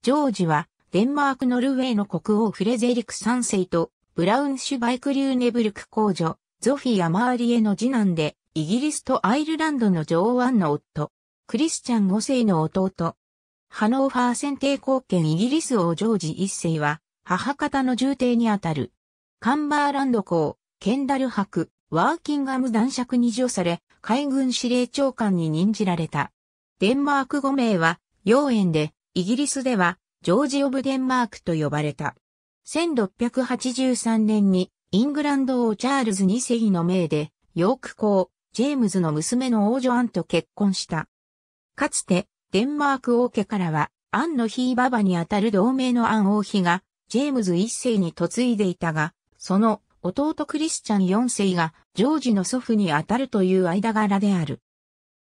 ジョージは、デンマーク・ノルウェーの国王フレゼリク3世と、ブラウンシュバイク・リューネブルク公女、ゾフィア・マーリエの次男で、イギリスとアイルランドの女王アンの夫、クリスチャン5世の弟。ハノーファー選定貢献イギリス王ジョージ1世は、母方の重帝にあたる。カンバーランド公、ケンダル博、ワーキンガム男爵に授与され、海軍司令長官に任じられた。デンマーク5名は、妖艶で、イギリスではジョージ・オブ・デンマークと呼ばれた。1683年にイングランド王チャールズ2世の命で、ヨーク公、ジェームズの娘の王女アンと結婚した。かつて、デンマーク王家からは、アンのヒーババにあたる同盟のアン王妃が、ジェームズ1世に嫁いでいたが、その弟クリスチャン4世が、ジョージの祖父にあたるという間柄である。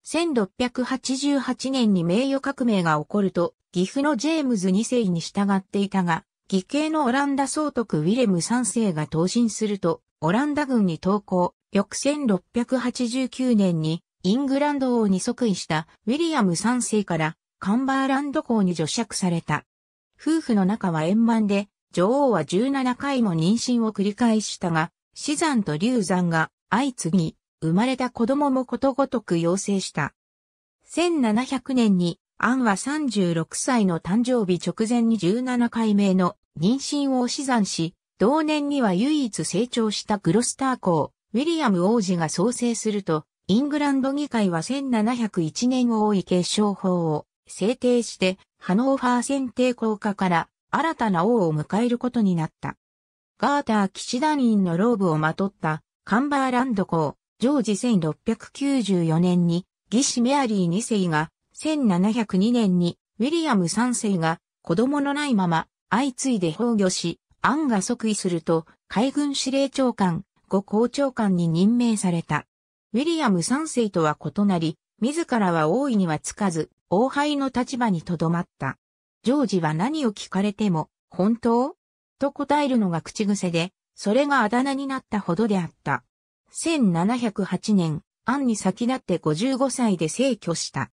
1688年に名誉革命が起こると、岐阜のジェームズ2世に従っていたが、義兄のオランダ総督ウィレム3世が投進すると、オランダ軍に投降、翌1689年にイングランド王に即位したウィリアム3世からカンバーランド公に除釈された。夫婦の仲は円満で、女王は17回も妊娠を繰り返したが、死産と流産が相次ぎ、生まれた子供もことごとく養成した。1700年に、アンは36歳の誕生日直前に17回目の妊娠を死産し、同年には唯一成長したグロスター校、ウィリアム王子が創生すると、イングランド議会は1701年王位継承法を制定して、ハノーファー選定効果から新たな王を迎えることになった。ガーター騎士団員のローブをまとったカンバーランド校、ジョージ1694年に義士メアリー2世が、1702年にウィリアム3世が子供のないまま相次いで崩御し、アンが即位すると海軍司令長官、ご校長官に任命された。ウィリアム3世とは異なり、自らは大いにはつかず、王輩の立場にとどまった。ジョージは何を聞かれても、本当と答えるのが口癖で、それがあだ名になったほどであった。1708年、案に先立って55歳で逝去した。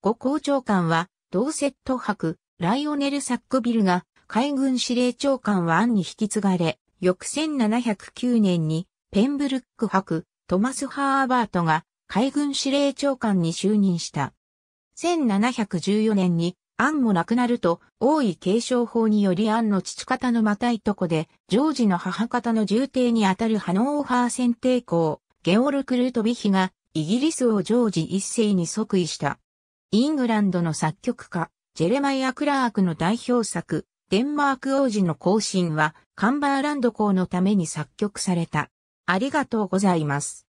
後校長官は、ドーセット博、ライオネル・サックビルが、海軍司令長官は案に引き継がれ、翌1709年に、ペンブルック博、トマス・ハーバートが、海軍司令長官に就任した。1714年に、案も亡くなると、王位継承法により案の父方のまたいとこで、ジョージの母方の重帝にあたるハノーハー選帝公、ゲオルク・ルートビヒが、イギリス王ジョージ一世に即位した。イングランドの作曲家、ジェレマイア・クラークの代表作、デンマーク王子の行進は、カンバーランド校のために作曲された。ありがとうございます。